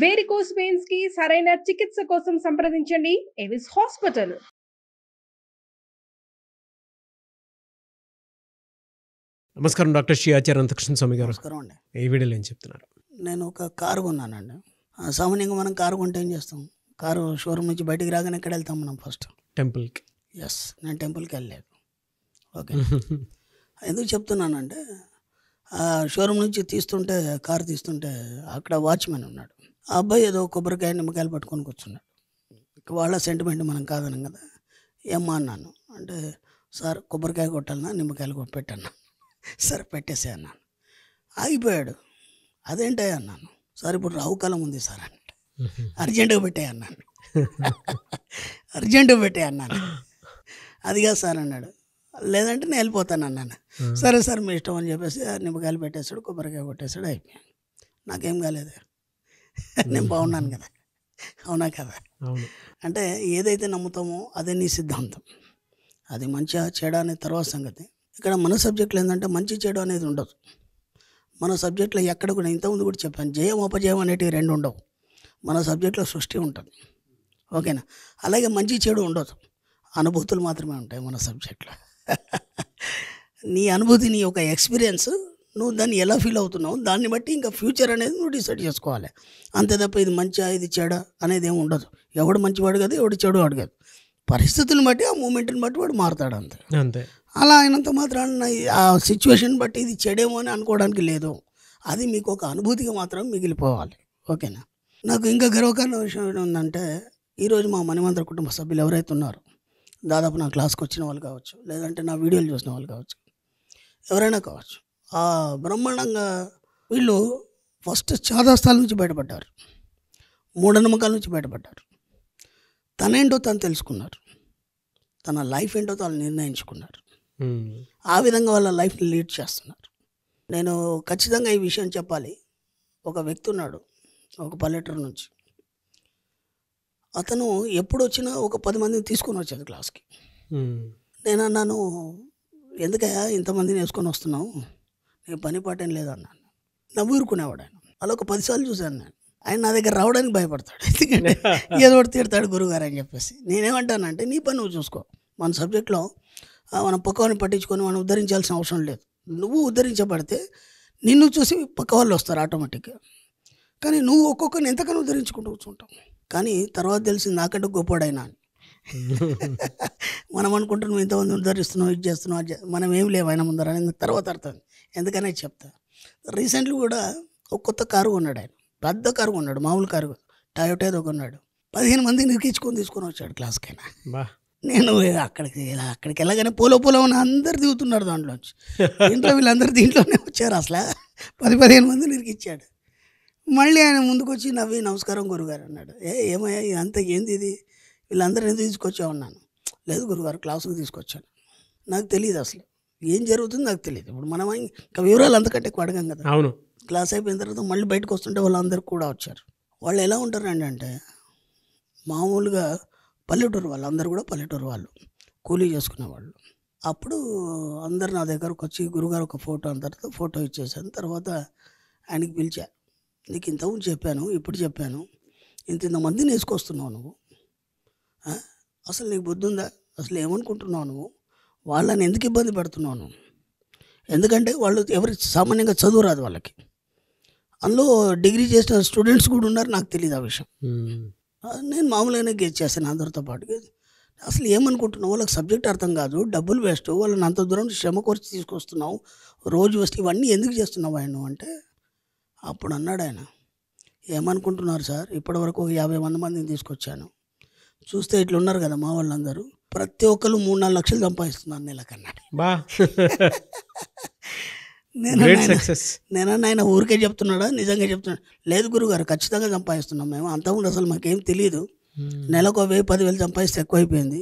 Varicose pains కి సరైన చికిత్స కోసం సంప్రదించండి ఎవిస్ హాస్పిటల్ నమస్కారం డాక్టర్ శ్రీ ఆచార్య అంతకృష్ణ స్వామి గారు నమస్కారం అండి ఏ వీడియోలో ఏం చెప్తున్నారు నేను ఒక కారు కొన్నానండి సామాన్యంగా మనం కారు కొంటే ఏం చేస్తాం కారు షోరూమ్ నుంచి బయటికి రాగానే ఎక్కడ వెళ్తాం మనం ఫస్ట్ టెంపుల్కి ఎస్ నేను టెంపుల్కి వెళ్ళలేదు ఓకే ఎందుకు చెప్తున్నానంటే షోరూమ్ నుంచి తీస్తుంటే కారు తీస్తుంటే అక్కడ వాచ్మెన్ ఉన్నాడు ఆ అబ్బాయి ఏదో కొబ్బరికాయ నిమ్మకాయలు పట్టుకొని కూర్చున్నాడు వాళ్ళ సెంటిమెంట్ మనం కాదనం కదా ఏమ్మా అన్నాను అంటే సార్ కొబ్బరికాయ కొట్టాలన్నా నిమ్మకాయలు కొట్టి సరే పెట్టేసే అన్నాను ఆగిపోయాడు అదేంటాయి అన్నాను సార్ ఇప్పుడు కాలం ఉంది సార్ అని అర్జెంటుగా పెట్టే అన్నాను అర్జెంటుగా పెట్టే అన్నాను అదిగా సార్ అన్నాడు లేదంటే నేను వెళ్ళిపోతాను అన్నాను సరే సార్ మీ ఇష్టం అని చెప్పేసి నిమ్మకాయలు పెట్టేశాడు కొబ్బరికాయ కొట్టేశాడు అయిపోయాను నాకేం కాలేదు నేను బాగున్నాను కదా అవునా కదా అంటే ఏదైతే నమ్ముతామో అదే నీ సిద్ధాంతం అది మంచిగా చేయడం అనేది తర్వాత సంగతి ఇక్కడ మన సబ్జెక్టులు ఏంటంటే మంచి చెడు అనేది ఉండదు మన సబ్జెక్టులో ఎక్కడ కూడా ఇంతకుముందు కూడా చెప్పాను జయం అపజయం అనేటివి రెండు ఉండవు మన సబ్జెక్టులో సృష్టి ఉంటుంది ఓకేనా అలాగే మంచి చెడు ఉండదు అనుభూతులు మాత్రమే ఉంటాయి మన సబ్జెక్టులో నీ అనుభూతి నీ యొక్క ఎక్స్పీరియన్స్ నువ్వు దాన్ని ఎలా ఫీల్ అవుతున్నావు దాన్ని బట్టి ఇంకా ఫ్యూచర్ అనేది నువ్వు డిసైడ్ చేసుకోవాలి అంతే తప్ప ఇది మంచిగా ఇది చెడ అనేది ఏమి ఉండదు ఎవడు మంచివాడు కాదు ఎవడు చెడు వాడు కాదు పరిస్థితులను బట్టి ఆ మూమెంట్ని బట్టి వాడు మారుతాడు అంతే అంతే అలా అయినంత మాత్రాన ఆ సిచ్యువేషన్ బట్టి ఇది చెడేమో అని అనుకోవడానికి లేదు అది మీకు ఒక అనుభూతిగా మాత్రం మిగిలిపోవాలి ఓకేనా నాకు ఇంకా గర్వకారణ విషయం ఏంటంటే ఈరోజు మా మణిమంత్ర కుటుంబ సభ్యులు ఎవరైతే ఉన్నారో దాదాపు నా క్లాస్కి వచ్చిన వాళ్ళు కావచ్చు లేదంటే నా వీడియోలు చూసిన వాళ్ళు కావచ్చు ఎవరైనా కావచ్చు బ్రహ్మాండంగా వీళ్ళు ఫస్ట్ చాదాస్థాల నుంచి బయటపడ్డారు మూఢనమ్మకాల నుంచి బయటపడ్డారు తనేంటో తను తెలుసుకున్నారు తన లైఫ్ ఏంటో తను నిర్ణయించుకున్నారు ఆ విధంగా వాళ్ళ లైఫ్ని లీడ్ చేస్తున్నారు నేను ఖచ్చితంగా ఈ విషయం చెప్పాలి ఒక వ్యక్తి ఉన్నాడు ఒక పల్లెటూరు నుంచి అతను ఎప్పుడు వచ్చినా ఒక పది మందిని తీసుకొని వచ్చాను క్లాస్కి నేను అన్నాను ఎందుకయ్యా ఇంతమందిని వేసుకొని వస్తున్నావు నేను పని పాటం లేదన్నాను నవ్వురుకునేవాడు ఆయన అలా ఒక పదిసార్లు చూశాను నేను ఆయన నా దగ్గర రావడానికి భయపడతాడు ఎందుకంటే ఏదో ఒకటి తిడతాడు గురువుగారు అని చెప్పేసి నేనేమంటానంటే నీ పని నువ్వు చూసుకో మన సబ్జెక్ట్లో మనం పక్కవాని పట్టించుకొని మనం ఉద్ధరించాల్సిన అవసరం లేదు నువ్వు ఉద్ధరించబడితే నిన్ను చూసి పక్క వాళ్ళు వస్తారు ఆటోమేటిక్గా కానీ నువ్వు ఒక్కొక్కరిని ఎంతకన్నా ఉద్ధరించుకుంటూ కూర్చుంటావు కానీ తర్వాత తెలిసింది నాకంటే గొప్పవాడైనా అని మనం అనుకుంటున్నాం ఎంతమంది ఉద్ధరిస్తున్నావు ఇది చేస్తున్నావు మనం ఏం లేవు ఆయన ముందర తర్వాత అర్థం ఎందుకనే చెప్తా రీసెంట్లీ కూడా ఒక కొత్త కారు కొన్నాడు ఆయన పెద్ద కారు కొన్నాడు మామూలు కారు టయోటేదో కొన్నాడు పదిహేను మంది నిరికించుకొని తీసుకొని వచ్చాడు క్లాస్కైనా నేను అక్కడికి అక్కడికి వెళ్ళగానే పోలో పోలో ఉన్న అందరు దిగుతున్నారు దాంట్లోంచి ఇంట్లో వీళ్ళందరూ దీంట్లోనే వచ్చారు అసలు పది పదిహేను మంది నిరికిచ్చాడు మళ్ళీ ఆయన ముందుకు వచ్చి నవ్వి నమస్కారం గురుగారు అన్నాడు ఏ ఏమయ్యా ఇదంతా ఏంది ఇది వీళ్ళందరూ తీసుకొచ్చామన్నాను లేదు గురుగారు క్లాసుకు తీసుకొచ్చాను నాకు తెలియదు అసలు ఏం జరుగుతుందో నాకు తెలియదు ఇప్పుడు మనం ఇంకా వివరాలు అంతకంటే ఎక్కువ అడగం కదా అవును క్లాస్ అయిపోయిన తర్వాత మళ్ళీ బయటకు వస్తుంటే వాళ్ళందరూ కూడా వచ్చారు వాళ్ళు ఎలా ఉంటారండి అంటే మామూలుగా పల్లెటూరు వాళ్ళు అందరు కూడా పల్లెటూరు వాళ్ళు కూలీ చేసుకునేవాళ్ళు అప్పుడు అందరు నా దగ్గరకు వచ్చి గురుగారు ఒక ఫోటో అన్న తర్వాత ఫోటో ఇచ్చేసాను తర్వాత ఆయనకి పిలిచా నీకు ఇంతకుముందు చెప్పాను ఇప్పుడు చెప్పాను ఇంత ఇంతమందిని వేసుకొస్తున్నావు నువ్వు అసలు నీకు బుద్ధి ఉందా అసలు ఏమనుకుంటున్నావు నువ్వు వాళ్ళని ఎందుకు ఇబ్బంది పెడుతున్నాను ఎందుకంటే వాళ్ళు ఎవరి సామాన్యంగా చదువు రాదు వాళ్ళకి అందులో డిగ్రీ చేసిన స్టూడెంట్స్ కూడా ఉన్నారు నాకు తెలియదు ఆ విషయం నేను మామూలుగానే గేజ్ చేశాను అందరితో పాటు అసలు ఏమనుకుంటున్నావు వాళ్ళకి సబ్జెక్ట్ అర్థం కాదు డబ్బులు వేస్ట్ వాళ్ళని అంత దూరం శ్రమ కోర్చి తీసుకొస్తున్నావు రోజు వస్తే ఇవన్నీ ఎందుకు చేస్తున్నావు ఆయన అంటే అప్పుడు అన్నాడు ఆయన ఏమనుకుంటున్నారు సార్ ఇప్పటివరకు ఒక యాభై మంది మందిని తీసుకొచ్చాను చూస్తే ఇట్లున్నారు కదా మా వాళ్ళందరూ ప్రతి ఒక్కరు మూడు నాలుగు లక్షలు సంపాదిస్తున్నారు నెలకన్నాడు బా నేను ఆయన ఊరికే చెప్తున్నాడా నిజంగా చెప్తున్నాడు లేదు గురుగారు ఖచ్చితంగా సంపాదిస్తున్నాం మేము అంతకుముందు అసలు మాకేం తెలియదు hmm. నెలకు వెయ్యి పదివేలు సంపాదిస్తే ఎక్కువైపోయింది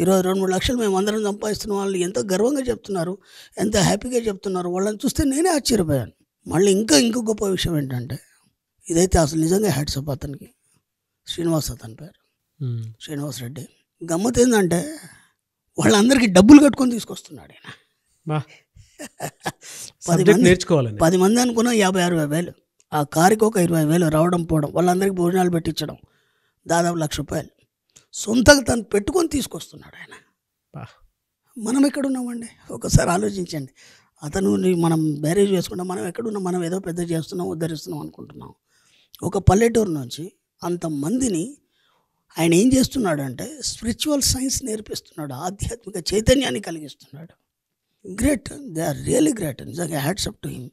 ఈరోజు రెండు మూడు లక్షలు మేము అందరం సంపాదిస్తున్న వాళ్ళు ఎంతో గర్వంగా చెప్తున్నారు ఎంత హ్యాపీగా చెప్తున్నారు వాళ్ళని చూస్తే నేనే ఆశ్చర్యపోయాను మళ్ళీ ఇంకా ఇంకో గొప్ప విషయం ఏంటంటే ఇదైతే అసలు నిజంగా హ్యాట్సప్ అతనికి శ్రీనివాస్ అతని పేరు hmm. శ్రీనివాస్ రెడ్డి గమ్మత్ ఏంటంటే వాళ్ళందరికీ డబ్బులు కట్టుకొని తీసుకొస్తున్నాడు ఆయన పది నేర్చుకోవాలి పది మంది అనుకున్నా యాభై అరవై వేలు ఆ కారుకి ఒక ఇరవై వేలు రావడం పోవడం వాళ్ళందరికీ భోజనాలు పెట్టించడం దాదాపు లక్ష రూపాయలు సొంతంగా తను పెట్టుకొని తీసుకొస్తున్నాడు ఆయన మనం ఎక్కడున్నామండి ఒకసారి ఆలోచించండి అతను మనం మ్యారేజ్ చేసుకున్నాం మనం ఎక్కడున్నాం మనం ఏదో పెద్ద చేస్తున్నాం ఉద్ధరిస్తున్నాం అనుకుంటున్నాం ఒక పల్లెటూరు నుంచి అంతమందిని ఆయన ఏం చేస్తున్నాడంటే స్పిరిచువల్ సైన్స్ నేర్పిస్తున్నాడు ఆధ్యాత్మిక చైతన్యాన్ని కలిగిస్తున్నాడు great they are really great నిజంగా అప్ టు హిమ్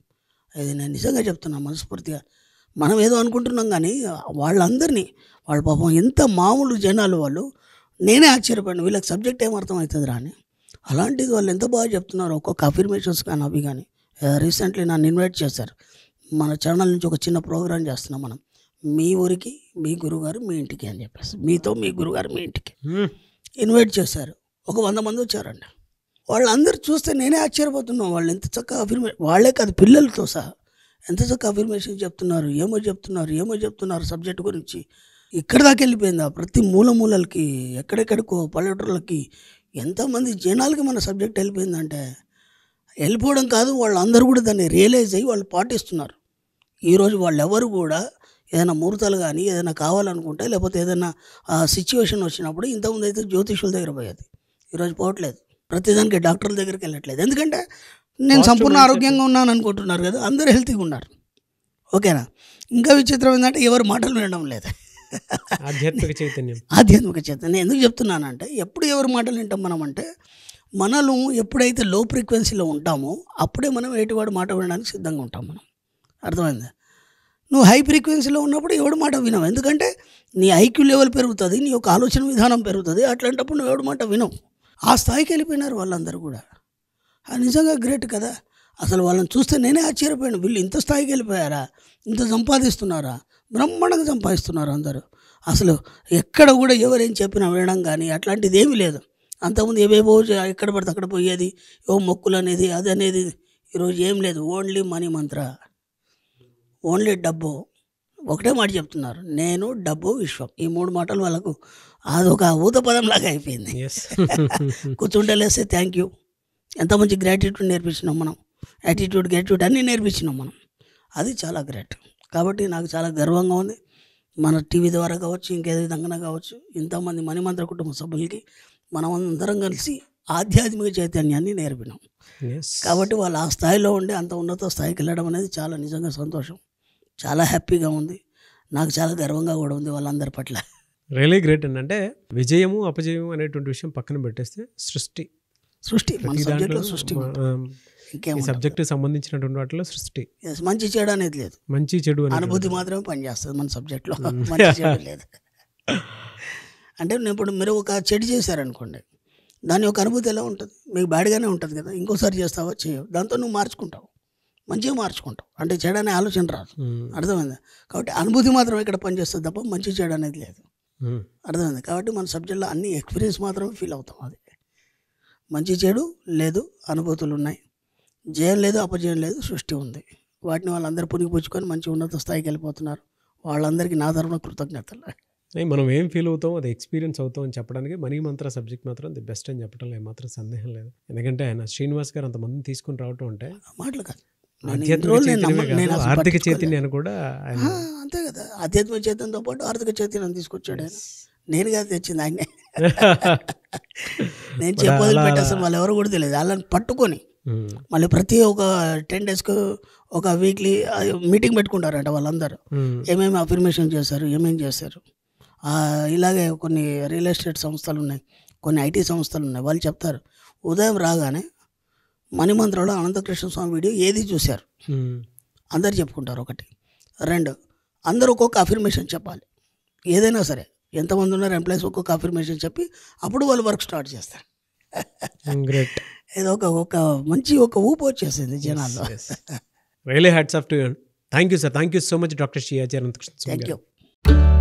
అది నేను నిజంగా చెప్తున్నా మనస్ఫూర్తిగా మనం ఏదో అనుకుంటున్నాం కానీ వాళ్ళందరినీ వాళ్ళ పాపం ఎంత మామూలు జనాలు వాళ్ళు నేనే ఆశ్చర్యపడిన వీళ్ళకి సబ్జెక్ట్ ఏం అర్థమవుతుంది రాని అలాంటిది వాళ్ళు ఎంత బాగా చెప్తున్నారు ఒక్కొక్క అఫిర్మేషన్స్ కానీ అవి కానీ రీసెంట్లీ eh, నన్ను ఇన్వైట్ చేశారు మన ఛానల్ నుంచి ఒక చిన్న ప్రోగ్రామ్ చేస్తున్నాం మనం మీ ఊరికి మీ గురుగారు మీ ఇంటికి అని చెప్పేసి మీతో మీ గురుగారు మీ ఇంటికి ఇన్వైట్ చేశారు ఒక వంద మంది వచ్చారండి వాళ్ళందరూ చూస్తే నేనే ఆశ్చర్యపోతున్నాను వాళ్ళు ఎంత చక్కగా అఫిర్మే వాళ్ళే కాదు పిల్లలతో సహా ఎంత చక్కగా అఫిర్మేషన్ చెప్తున్నారు ఏమో చెప్తున్నారు ఏమో చెప్తున్నారు సబ్జెక్ట్ గురించి ఇక్కడ దాకా వెళ్ళిపోయిందా ప్రతి మూల మూలలకి ఎక్కడెక్కడికో పల్లెటూర్లకి ఎంతమంది జనాలకి మన సబ్జెక్ట్ వెళ్ళిపోయిందంటే వెళ్ళిపోవడం కాదు వాళ్ళందరూ కూడా దాన్ని రియలైజ్ అయ్యి వాళ్ళు పాటిస్తున్నారు ఈరోజు వాళ్ళెవరు కూడా ఏదైనా ముహూర్తాలు కానీ ఏదైనా కావాలనుకుంటే లేకపోతే ఏదైనా సిచ్యువేషన్ వచ్చినప్పుడు ఇంతకుముందు అయితే జ్యోతిషుల దగ్గర పోయేది ఈరోజు పోవట్లేదు ప్రతిదానికి డాక్టర్ల దగ్గరికి వెళ్ళట్లేదు ఎందుకంటే నేను సంపూర్ణ ఆరోగ్యంగా ఉన్నాను అనుకుంటున్నారు కదా అందరు హెల్తీగా ఉన్నారు ఓకేనా ఇంకా విచిత్రం ఏంటంటే ఎవరు మాటలు వినడం లేదు ఆధ్యాత్మిక చైతన్యం ఆధ్యాత్మిక చైతన్యం ఎందుకు చెప్తున్నానంటే ఎప్పుడు ఎవరు మాటలు వింటాం మనం అంటే మనము ఎప్పుడైతే లో ఫ్రీక్వెన్సీలో ఉంటామో అప్పుడే మనం ఎటువాడు మాట వినడానికి సిద్ధంగా ఉంటాం మనం అర్థమైందా నువ్వు హై ఫ్రీక్వెన్సీలో ఉన్నప్పుడు ఎవడు మాట వినవు ఎందుకంటే నీ ఐక్యూ లెవెల్ పెరుగుతుంది నీ యొక్క ఆలోచన విధానం పెరుగుతుంది అట్లాంటప్పుడు నువ్వు ఎవడు మాట వినవు ఆ స్థాయికి వెళ్ళిపోయినారు వాళ్ళందరూ కూడా అది నిజంగా గ్రేట్ కదా అసలు వాళ్ళని చూస్తే నేనే ఆశ్చర్యపోయాను వీళ్ళు ఇంత స్థాయికి వెళ్ళిపోయారా ఇంత సంపాదిస్తున్నారా బ్రహ్మాండంగా సంపాదిస్తున్నారు అందరూ అసలు ఎక్కడ కూడా ఎవరేం చెప్పినా వినడం కానీ అట్లాంటిది ఏమీ లేదు అంతకుముందు ఏవేవో ఎక్కడ పడితే అక్కడ పోయేది ఏవో మొక్కులు అనేది అది అనేది ఈరోజు ఏం లేదు ఓన్లీ మనీ మంత్ర ఓన్లీ డబ్బు ఒకటే మాట చెప్తున్నారు నేను డబ్బు విశ్వం ఈ మూడు మాటలు వాళ్ళకు అది ఒక ఊత లాగా అయిపోయింది కూర్చుంటే లేస్తే థ్యాంక్ యూ ఎంత మంచి గ్రాటిట్యూడ్ నేర్పించినాం మనం యాటిట్యూడ్ గ్రాటిట్యూడ్ అన్నీ నేర్పించినాం మనం అది చాలా గ్రేట్ కాబట్టి నాకు చాలా గర్వంగా ఉంది మన టీవీ ద్వారా కావచ్చు ఇంకేదో విధంగా కావచ్చు ఇంతమంది మణిమంత్ర కుటుంబ సభ్యులకి మనం అందరం కలిసి ఆధ్యాత్మిక చైతన్యాన్ని నేర్పినాం కాబట్టి వాళ్ళు ఆ స్థాయిలో ఉండి అంత ఉన్నత స్థాయికి వెళ్ళడం అనేది చాలా నిజంగా సంతోషం చాలా హ్యాపీగా ఉంది నాకు చాలా గర్వంగా కూడా ఉంది వాళ్ళందరి పట్ల రియలీ గ్రేట్ ఏంటంటే విజయము అపజయము అనేటువంటి విషయం పక్కన పెట్టేస్తే సృష్టి సృష్టి సృష్టి ఇంకేం సబ్జెక్ట్ సంబంధించినటువంటి వాటిలో సృష్టి మంచి చెడు అనేది లేదు మంచి చెడు అనుభూతి మాత్రమే పనిచేస్తుంది మన సబ్జెక్ట్లో మంచి చెడు లేదు అంటే ఇప్పుడు మీరు ఒక చెడు చేశారనుకోండి దాని యొక్క అనుభూతి ఎలా ఉంటుంది మీకు బ్యాడ్గానే ఉంటుంది కదా ఇంకోసారి చేస్తావా చేయవు దాంతో నువ్వు మార్చుకుంటావు మంచిగా మార్చుకుంటాం అంటే చెడు అనే ఆలోచన రాదు అర్థమైంది కాబట్టి అనుభూతి మాత్రం ఇక్కడ పనిచేస్తుంది తప్ప మంచి చెడు అనేది లేదు అర్థమైంది కాబట్టి మన సబ్జెక్ట్లో అన్ని ఎక్స్పీరియన్స్ మాత్రమే ఫీల్ అవుతాం అది మంచి చెడు లేదు అనుభూతులు ఉన్నాయి జయం లేదు అపజయం లేదు సృష్టి ఉంది వాటిని వాళ్ళందరూ పునిగిపుచ్చుకొని మంచి ఉన్నత స్థాయికి వెళ్ళిపోతున్నారు వాళ్ళందరికీ నా తరఫున కృతజ్ఞతలు మనం ఏం ఫీల్ అవుతాం అది ఎక్స్పీరియన్స్ అవుతాం అని చెప్పడానికి మనీ మంత్ర సబ్జెక్ట్ మాత్రం ది బెస్ట్ అని చెప్పడం ఏమాత్రం సందేహం లేదు ఎందుకంటే ఆయన శ్రీనివాస్ గారు అంతమంది తీసుకుని రావటం అంటే మాటలు కాదు ఆర్థిక చైతన్యాన్ని కూడా అంతే కదా ఆధ్యాత్మిక చైతన్యంతో పాటు ఆర్థిక చైతన్యం తీసుకొచ్చాడు నేను కాదు తెచ్చింది ఆయనే నేను చెప్పదు అసలు వాళ్ళు ఎవరు కూడా తెలియదు వాళ్ళని పట్టుకొని మళ్ళీ ప్రతి ఒక టెన్ డేస్కు ఒక వీక్లీ మీటింగ్ పెట్టుకుంటారంట వాళ్ళందరూ ఏమేమి అఫర్మేషన్ చేస్తారు ఏమేమి చేస్తారు ఇలాగే కొన్ని రియల్ ఎస్టేట్ సంస్థలు ఉన్నాయి కొన్ని ఐటీ సంస్థలు ఉన్నాయి వాళ్ళు చెప్తారు ఉదయం రాగానే మణిమంత్రలో అనంతకృష్ణ స్వామి వీడియో ఏది చూశారు అందరు చెప్పుకుంటారు ఒకటి రెండు అందరూ ఒక్కొక్క అఫర్మేషన్ చెప్పాలి ఏదైనా సరే ఎంతమంది ఉన్నారు ఎంప్లాయీస్ ఒక్కొక్క అఫర్మేషన్ చెప్పి అప్పుడు వాళ్ళు వర్క్ స్టార్ట్ చేస్తారు గ్రేట్ ఇది ఒక ఒక మంచి ఒక ఊపు వచ్చేసింది జనాల్లో really hats off to thank you sir thank you so much doctor Shri Anantakrishna thank you